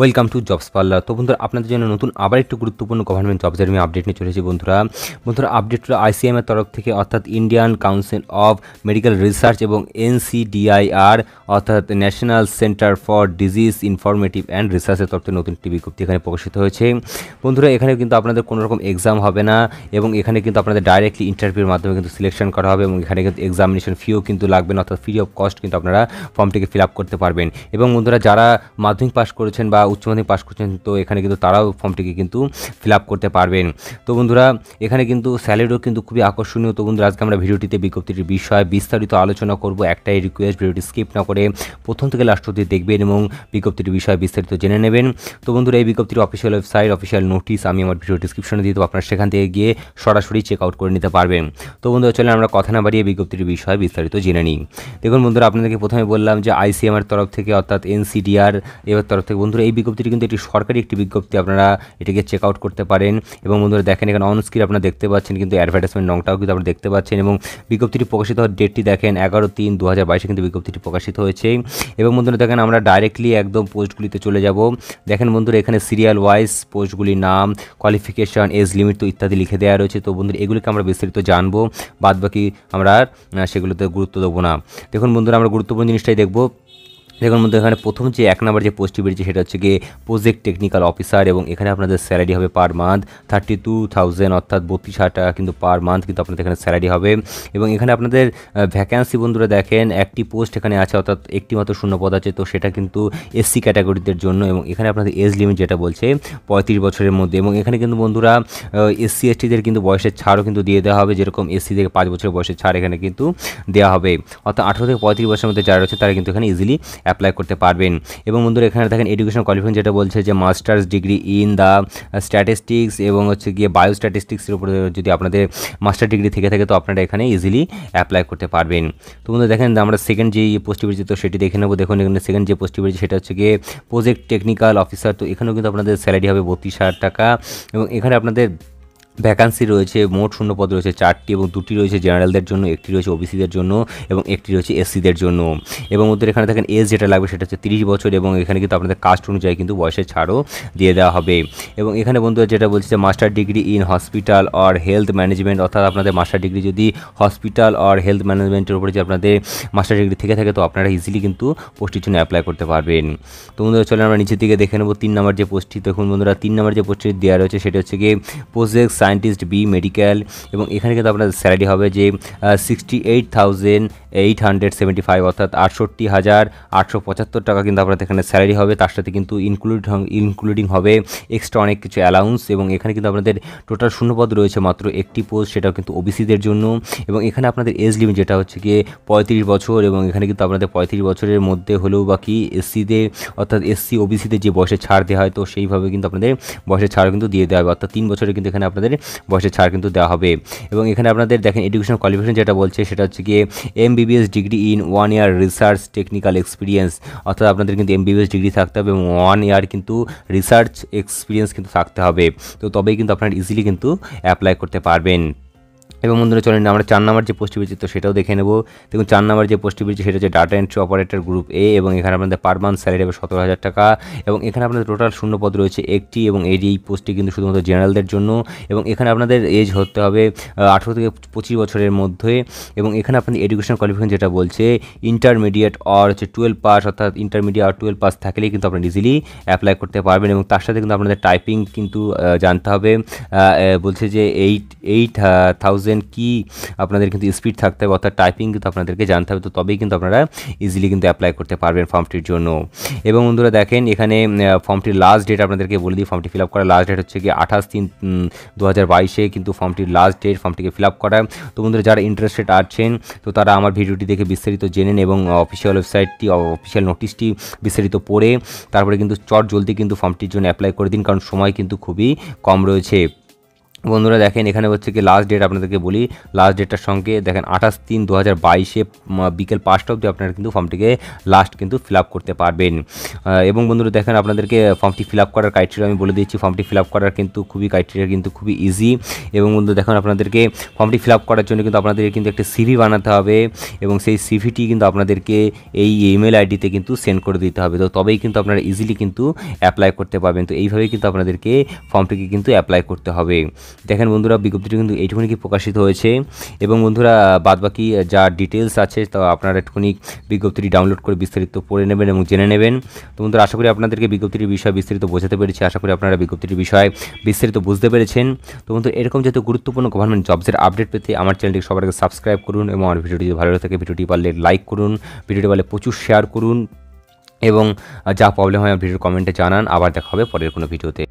welcome to jobs parlour তো বন্ধুরা আপনাদের জন্য নতুন আবার একটু গুরুত্বপূর্ণ গভর্নমেন্ট জবস আমি আপডেট নিয়ে চলেছি বন্ধুরা বন্ধুরা আপডেট আপডেটগুলো আইসিএমের তরফ থেকে অর্থাৎ Indian council of medical research এবং এনসিডিআইআর অর্থাৎ national centre for disease informative and রিসার্চের তরফ থেকে নতুন একটি বিজ্ঞপ্তি এখানে প্রকাশিত হয়েছে বন্ধুরা এখানে কিন্তু আপনাদের কোনো রকম এক্সাম হবে না এবং এখানে কিন্তু আপনাদের ডাইরেক্টলি ইন্টারভিউর মাধ্যমে কিন্তু সিলেকশন করা হবে এবং এখানে কিন্তু এক্সামিনেশন ফিও কিন্তু লাগবে না অর্থাৎ ফ্রি অফ কস্ট কিন্তু আপনারা ফর্মটিকে ফিল আপ করতে পারবেন এবং বন্ধুরা যারা মাধ্যমিক পাস করেছেন বা উচ্চ মাধ্যমিক পাশ করছেন তো এখানে কিন্তু তারাও ফর্মটিকে কিন্তু ফিল করতে পারবেন তো বন্ধুরা এখানে কিন্তু স্যালারিও কিন্তু খুবই আকর্ষণীয় তো বন্ধুরা আজকে আমরা ভিডিওটিতে বিজ্ঞপ্তিটির বিষয়ে বিস্তারিত আলোচনা করব একটাই রিকোয়েস্ট ভিডিওটি স্কিপ না করে প্রথম থেকে লাস্ট অবধি দেখবেন এবং বিজ্ঞপ্তিটির বিষয়ে বিস্তারিত জেনে নেবেন তো বন্ধুরা এই বিজ্ঞপ্তির অফিসিয়াল ওয়েবসাইট অফিসিয়াল নোটিস আমি আমার ভিডিও ডিসক্রিপশনে দিয়ে দেবো আপনারা সেখান থেকে গিয়ে সরাসরি চেক আউট করে নিতে পারবেন তো বন্ধুরা চলেন আমরা কথা না বাড়িয়ে বিজ্ঞপ্তির বিষয়ে বিস্তারিত জেনে নিই দেখুন বন্ধুরা আপনাদেরকে প্রথমে বললাম যে আইসিএমআর তরফ থেকে অর্থাৎ এনসিডিআর এবার তরফ থেকে বন্ধুরা এই বিজ্ঞপ্তিটি কিন্তু একটি সরকারি একটি বিজ্ঞপ্তি আপনারা এটিকে চেক আউট করতে পারেন এবং বন্ধুরা দেখেন এখানে অনস্ক্রিন আপনারা দেখতে পাচ্ছেন কিন্তু অ্যাডভার্টাইজমেন্ট নংটাও কিন্তু আপনারা দেখতে পাচ্ছেন এবং বিজ্ঞপ্তিটি প্রকাশিত হওয়ার ডেটটি দেখেন এগারো তিন দু হাজার বাইশে কিন্তু বিজ্ঞপ্তিটি প্রকাশিত হয়েছে এবং বন্ধুরা দেখেন আমরা ডাইরেক্টলি একদম পোস্টগুলিতে চলে যাব দেখেন বন্ধুরা এখানে সিরিয়াল ওয়াইজ পোস্টগুলির নাম কোয়ালিফিকেশান এজ লিমিট তো ইত্যাদি লিখে দেওয়া রয়েছে তো বন্ধুরা এগুলিকে আমরা বিস্তারিত জানবো বাদ বাকি আমরা সেগুলোতে গুরুত্ব দেবো না দেখুন বন্ধুরা আমরা গুরুত্বপূর্ণ জিনিসটাই দেখবো দেখুন বন্ধু এখানে প্রথম যে এক নম্বর যে পোস্টটি বেরিয়েছে সেটা হচ্ছে গিয়ে প্রজেক্ট টেকনিক্যাল অফিসার এবং এখানে আপনাদের স্যালারি হবে per month thirty two thousand অর্থাৎ বত্রিশ হাজার টাকা কিন্তু পার মান্থ কিন্তু আপনাদের এখানে স্যালারি হবে এবং এখানে আপনাদের ভ্যাকান্সি বন্ধুরা দেখেন একটি পোস্ট এখানে আছে অর্থাৎ একটি মাত্র শূন্য পদ আছে তো সেটা কিন্তু এসসি ক্যাটাগরিদের জন্য এবং এখানে আপনাদের এজ লিমিট যেটা বলছে পঁয়ত্রিশ বছরের মধ্যে এবং এখানে কিন্তু বন্ধুরা এসসি এসটিদের কিন্তু বয়সের ছাড়ও কিন্তু দিয়ে দেওয়া হবে যেরকম এসসি থেকে পাঁচ বছরের বয়সের ছাড় এখানে কিন্তু দেওয়া হবে অর্থাৎ আঠেরো থেকে পঁয়ত্রিশ বছরের মধ্যে যারা রয়েছে তারা কিন্তু এখানে ইজিলি অ্যাপ্লাই করতে পারবেন এবং বন্ধুরা এখানে দেখেন এডুকেশন কোয়ালিফিকেশন যেটা বলছে যে masters degree in the statistics এবং হচ্ছে গিয়ে বায়ো স্ট্যাটিস্টিক্সের উপরে যদি আপনাদের মাস্টার ডিগ্রি থেকে থাকে তো আপনারা এখানে ইজিলি অ্যাপ্লাই করতে পারবেন তো বন্ধুরা দেখেন আমরা সেকেন্ড যে পোস্টটি বেরিয়েছে তো সেটি দেখে নেবো দেখুন এখানে সেকেন্ড যে পোস্টটি বেরিয়েছে সেটা হচ্ছে গিয়ে প্রজেক্ট টেকনিক্যাল অফিসার তো এখানেও কিন্তু আপনাদের স্যালারি হবে বত্রিশ হাজার টাকা এবং এখানে আপনাদের ভ্যাকান্সি রয়েছে মোট শূন্য পদ রয়েছে চারটি এবং দুটি রয়েছে জেনারেলদের জন্য একটি রয়েছে ওবিসিদের জন্য এবং একটি রয়েছে এসসিদের জন্য এবং ওদের এখানে দেখেন এজ যেটা লাগবে সেটা হচ্ছে তিরিশ বছর এবং এখানে কিন্তু আপনাদের কাস্ট অনুযায়ী কিন্তু বয়সের ছাড়ও দিয়ে দেওয়া হবে এবং এখানে বন্ধুরা যেটা বলছে যে master degree in hospital or health management অর্থাৎ আপনাদের মাস্টার ডিগ্রি যদি হসপিটাল অর হেলথ ম্যানেজমেন্টের উপরে যে আপনাদের মাস্টার ডিগ্রি থেকে থাকে তো আপনারা ইজিলি কিন্তু পোস্টের জন্য অ্যাপ্লাই করতে পারবেন তো বন্ধুরা চলে আমরা নিচের দিকে দেখে নেবো তিন নম্বর যে পোস্টটি দেখুন বন্ধুরা তিন নম্বর যে পোস্টটি দেওয়া রয়েছে সেটা হচ্ছে গিয়ে প্রজেক্ট সায়েন্টিস্ট বি মেডিকেল এবং এখানে কিন্তু আপনার স্যালারি হবে যে sixty eight thousand eight hundred seventy five অর্থাৎ আটষট্টি হাজার আটশো পঁচাত্তর টাকা কিন্তু আপনার এখানে স্যালারি হবে তার সাথে কিন্তু ইনক্লুড ইনক্লুডিং হবে এক্সট্রা অনেক কিছু অ্যালাউন্স এবং এখানে কিন্তু আপনাদের টোটাল শূন্যপদ রয়েছে মাত্র একটি পোস্ট সেটাও কিন্তু ওবিসিদের জন্য এবং এখানে আপনাদের এজ লিমিট যেটা হচ্ছে গিয়ে পঁয়ত্রিশ বছর এবং এখানে কিন্তু আপনাদের পঁয়ত্রিশ বছরের মধ্যে হলেও বাকি এসসিদের অর্থাৎ এসসি ওবিসিদের যে বয়সে ছাড় দেওয়া হয় তো সেইভাবে কিন্তু আপনাদের বয়সের ছাড় কিন্তু দিয়ে দেওয়া হবে অর্থাৎ তিন বছরে কিন্তু এখানে আপনাদের বয়সের ছাড় কিন্তু দেওয়া হবে এবং এখানে আপনাদের দেখেন এডুকেশন কোয়ালিফিকেশন যেটা বলছে সেটা হচ্ছে গিয়ে M B MBBS degree in one year research technical experience অর্থাৎ আপনাদের কিন্তু এমবিবিএস ডিগ্রি থাকতে হবে এবং ওয়ান ইয়ার কিন্তু রিসার্চ এক্সপিরিয়েন্স কিন্তু থাকতে হবে তো তবেই কিন্তু আপনারা ইজিলি কিন্তু অ্যাপ্লাই করতে পারবেন এবং বন্ধুরা চলেন আমরা চার নাম্বার যে পোস্টটি পেয়েছি তো সেটাও দেখে নেব দেখুন চার নাম্বার যে পোস্টটি বেরিয়েছে সেটা হচ্ছে data entry operator group A এবং এখানে আপনাদের পার মান্থ স্যালারি হবে সতেরো হাজার টাকা এবং এখানে আপনাদের টোটাল শূন্য পদ রয়েছে একটি এবং এই এই পোস্টটি কিন্তু শুধুমাত্র জেনারেলদের জন্য এবং এখানে আপনাদের এজ হতে হবে আঠেরো থেকে পঁচিশ বছরের মধ্যে এবং এখানে আপনাদের এডুকেশন কোয়ালিফিকেশন যেটা বলছে ইন্টারমিডিয়েট অর হচ্ছে টুয়েলভ পাস অর্থাৎ ইন্টারমিডিয়েট আর টুয়েলভ পাস থাকলেই কিন্তু আপনারা ইজিলি অ্যাপ্লাই করতে পারবেন এবং তার সাথে কিন্তু আপনাদের টাইপিং কিন্তু জানতে হবে বলছে যে এইট এইট থাউজেন্ড থাউজেন্ড কি আপনাদের কিন্তু স্পিড থাকতে হবে অর্থাৎ টাইপিং কিন্তু আপনাদেরকে জানতে হবে তো তবেই কিন্তু আপনারা ইজিলি কিন্তু অ্যাপ্লাই করতে পারবেন ফর্মটির জন্য এবং বন্ধুরা দেখেন এখানে ফর্মটির লাস্ট ডেট আপনাদেরকে বলে দিই ফর্মটি ফিল আপ করার লাস্ট ডেট হচ্ছে কি আঠাশ তিন দু হাজার বাইশে কিন্তু ফর্মটির লাস্ট ডেট ফর্মটিকে ফিল আপ করা তো বন্ধুরা যারা ইন্টারেস্টেড আছেন তো তারা আমার ভিডিওটি দেখে বিস্তারিত জেনেন এবং অফিসিয়াল ওয়েবসাইটটি অফিসিয়াল নোটিশটি বিস্তারিত পড়ে তারপরে কিন্তু চট জলদি কিন্তু ফর্মটির জন্য অ্যাপ্লাই করে দিন কারণ সময় কিন্তু খুবই কম রয়েছে বন্ধুরা দেখেন এখানে হচ্ছে কি লাস্ট ডেট আপনাদেরকে বলি লাস্ট ডেটটার সঙ্গে দেখেন আঠাশ তিন দু হাজার বাইশে বিকেল পাঁচটা অবধি আপনারা কিন্তু ফর্মটিকে লাস্ট কিন্তু ফিল আপ করতে পারবেন এবং বন্ধুরা দেখেন আপনাদেরকে ফর্মটি ফিল আপ করার ক্রাইটেরিয়া আমি বলে দিচ্ছি ফর্মটি ফিল আপ করার কিন্তু খুবই ক্রাইটেরিয়া কিন্তু খুবই ইজি এবং বন্ধু দেখেন আপনাদেরকে ফর্মটি ফিল আপ করার জন্য কিন্তু আপনাদেরকে কিন্তু একটা সিভি বানাতে হবে এবং সেই সিভিটি কিন্তু আপনাদেরকে এই ইমেল আইডিতে কিন্তু সেন্ড করে দিতে হবে তো তবেই কিন্তু আপনারা ইজিলি কিন্তু অ্যাপ্লাই করতে পারবেন তো এইভাবেই কিন্তু আপনাদেরকে ফর্মটিকে কিন্তু অ্যাপ্লাই করতে হবে দেখেন বন্ধুরা বিজ্ঞপ্তিটি কিন্তু এইটুকুনি কি প্রকাশিত হয়েছে এবং বন্ধুরা বাদ বাকি যা ডিটেলস আছে তা আপনারা একটুখানি বিজ্ঞপ্তিটি ডাউনলোড করে বিস্তারিত পড়ে নেবেন এবং জেনে নেবেন তো বন্ধুরা আশা করি আপনাদেরকে বিজ্ঞপ্তিটির বিষয়ে বিস্তারিত বোঝাতে পেরেছি আশা করি আপনারা বিজ্ঞপ্তিটির বিষয়ে বিস্তারিত বুঝতে পেরেছেন তো বন্ধু এরকম যেহেতু গুরুত্বপূর্ণ গভর্নমেন্ট জবসের আপডেট পেতে আমার চ্যানেলটি সবার আগে সাবস্ক্রাইব করুন এবং আমার ভিডিওটি ভালো থাকে ভিডিওটি পারলে লাইক করুন ভিডিওটি পারলে প্রচুর শেয়ার করুন এবং যা প্রবলেম হয় ভিডিওর কমেন্টে জানান আবার দেখা হবে পরের কোনো ভিডিওতে